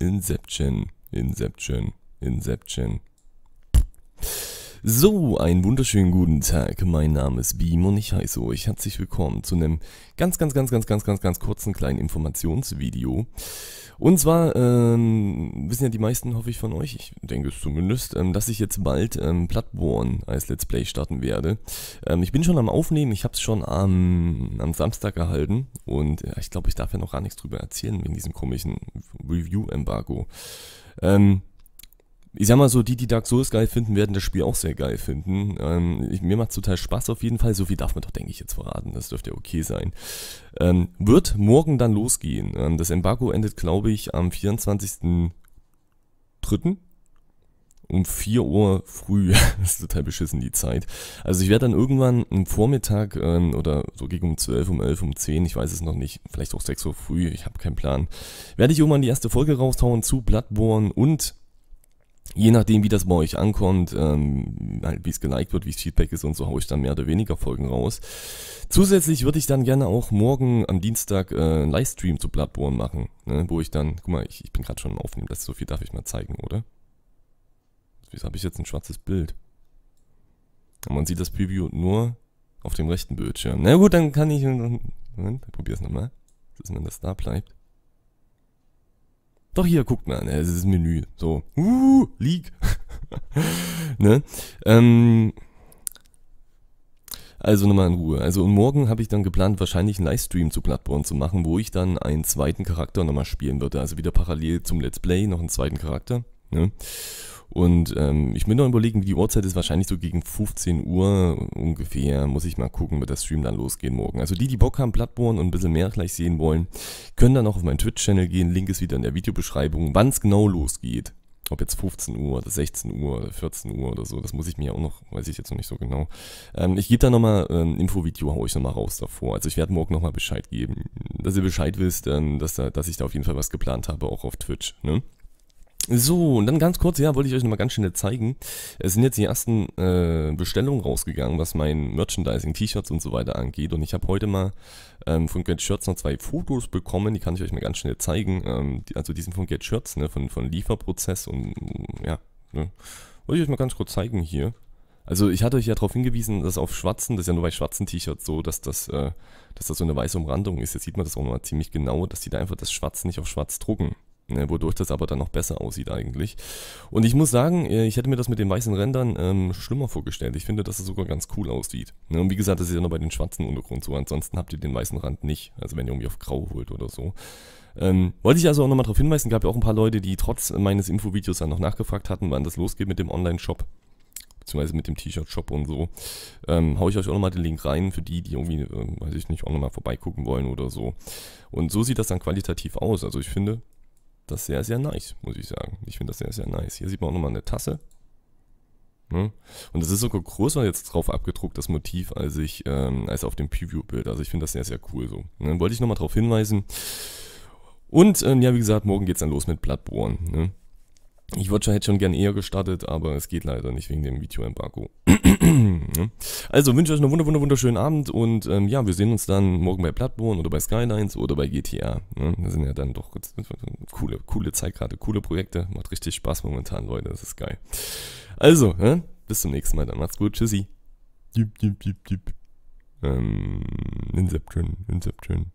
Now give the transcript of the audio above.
Inception, Inception, Inception. So, einen wunderschönen guten Tag. Mein Name ist Beam und ich heiße euch herzlich willkommen zu einem ganz, ganz, ganz, ganz, ganz, ganz, ganz kurzen kleinen Informationsvideo. Und zwar ähm, wissen ja die meisten, hoffe ich, von euch, ich denke es zumindest, ähm, dass ich jetzt bald ähm, Bloodborne als Let's Play starten werde. Ähm, ich bin schon am Aufnehmen, ich habe es schon am, am Samstag erhalten und äh, ich glaube, ich darf ja noch gar nichts drüber erzählen wegen diesem komischen Review-Embargo. Ähm, ich sag mal so, die, die Dark Souls geil finden, werden das Spiel auch sehr geil finden. Ähm, ich, mir macht total Spaß auf jeden Fall. So viel darf man doch, denke ich, jetzt verraten. Das dürfte ja okay sein. Ähm, wird morgen dann losgehen. Ähm, das Embargo endet, glaube ich, am 24.03. Um 4 Uhr früh. das ist total beschissen, die Zeit. Also ich werde dann irgendwann am Vormittag ähm, oder so gegen um 12, um 11, um 10, ich weiß es noch nicht, vielleicht auch 6 Uhr früh, ich habe keinen Plan, werde ich irgendwann die erste Folge raushauen zu Bloodborne und je nachdem, wie das bei euch ankommt, ähm, halt wie es geliked wird, wie es Feedback ist und so, haue ich dann mehr oder weniger Folgen raus. Zusätzlich würde ich dann gerne auch morgen am Dienstag äh, einen Livestream zu Bloodborne machen, ne, wo ich dann, guck mal, ich, ich bin gerade schon Aufnehmen, das so viel darf ich mal zeigen, oder? Wieso habe ich jetzt ein schwarzes Bild? Und man sieht das Preview nur auf dem rechten Bildschirm. Na gut, dann kann ich, Moment, ich probiere es nochmal, dass wenn das da bleibt. Doch hier, guckt mal, ne? es ist ein Menü. So, uh, Leak. ne? Ähm, also nochmal in Ruhe. Also und morgen habe ich dann geplant, wahrscheinlich einen Livestream zu Bloodborne zu machen, wo ich dann einen zweiten Charakter nochmal spielen würde. Also wieder parallel zum Let's Play noch einen zweiten Charakter. Ne? Und ähm, ich bin noch überlegen, wie die Uhrzeit ist. Wahrscheinlich so gegen 15 Uhr ungefähr. Muss ich mal gucken, wird das Stream dann losgehen morgen. Also die, die Bock haben, Bloodborne und ein bisschen mehr gleich sehen wollen, können dann auch auf meinen Twitch-Channel gehen. Link ist wieder in der Videobeschreibung, wann es genau losgeht. Ob jetzt 15 Uhr oder 16 Uhr oder 14 Uhr oder so, das muss ich mir auch noch, weiß ich jetzt noch nicht so genau. Ähm, ich gebe da nochmal ein ähm, Infovideo, hau ich nochmal raus davor. Also ich werde morgen nochmal Bescheid geben, dass ihr Bescheid wisst, ähm, dass, da, dass ich da auf jeden Fall was geplant habe, auch auf Twitch. Ne? So, und dann ganz kurz, ja, wollte ich euch nochmal ganz schnell zeigen. Es sind jetzt die ersten äh, Bestellungen rausgegangen, was mein Merchandising, T-Shirts und so weiter angeht. Und ich habe heute mal ähm, von Get Shirts noch zwei Fotos bekommen, die kann ich euch mal ganz schnell zeigen. Ähm, die, also diesen von Get Shirts, ne, von, von Lieferprozess und ja, ne. Wollte ich euch mal ganz kurz zeigen hier. Also ich hatte euch ja darauf hingewiesen, dass auf schwarzen, das ist ja nur bei schwarzen T-Shirts so, dass das, äh, dass das so eine weiße Umrandung ist. Jetzt sieht man das auch nochmal ziemlich genau, dass die da einfach das Schwarze nicht auf schwarz drucken. Ne, wodurch das aber dann noch besser aussieht eigentlich. Und ich muss sagen, äh, ich hätte mir das mit den weißen Rändern ähm, schlimmer vorgestellt. Ich finde, dass es sogar ganz cool aussieht. Ne? Und wie gesagt, das ist ja nur bei den schwarzen Untergrund so. Ansonsten habt ihr den weißen Rand nicht. Also wenn ihr irgendwie auf grau holt oder so. Ähm, wollte ich also auch nochmal darauf hinweisen, gab ja auch ein paar Leute, die trotz meines Infovideos dann noch nachgefragt hatten, wann das losgeht mit dem Online-Shop beziehungsweise mit dem T-Shirt-Shop und so. Ähm, hau ich euch auch nochmal den Link rein für die, die irgendwie, äh, weiß ich nicht, auch nochmal vorbeigucken wollen oder so. Und so sieht das dann qualitativ aus. Also ich finde, das sehr, sehr nice, muss ich sagen. Ich finde das sehr, sehr nice. Hier sieht man auch nochmal eine Tasse. Hm? Und es ist sogar größer jetzt drauf abgedruckt, das Motiv, als ich, ähm, als auf dem Preview-Bild. Also ich finde das sehr, sehr cool so. dann ne, wollte ich nochmal darauf hinweisen. Und ähm, ja, wie gesagt, morgen geht's dann los mit Bloodborne. Ne? Ich würde schon, hätte schon gern eher gestartet, aber es geht leider nicht wegen dem Videoembargo. Ne? also wünsche euch einen wunderschönen Abend und ähm, ja, wir sehen uns dann morgen bei Bloodborne oder bei Skylines oder bei GTA. Ne? Das sind ja dann doch coole, coole Zeit gerade, coole Projekte. Macht richtig Spaß momentan, Leute, das ist geil. Also, äh, bis zum nächsten Mal, dann macht's gut, tschüssi. Jip, jip, jip, jip. Ähm, Inception, Inception.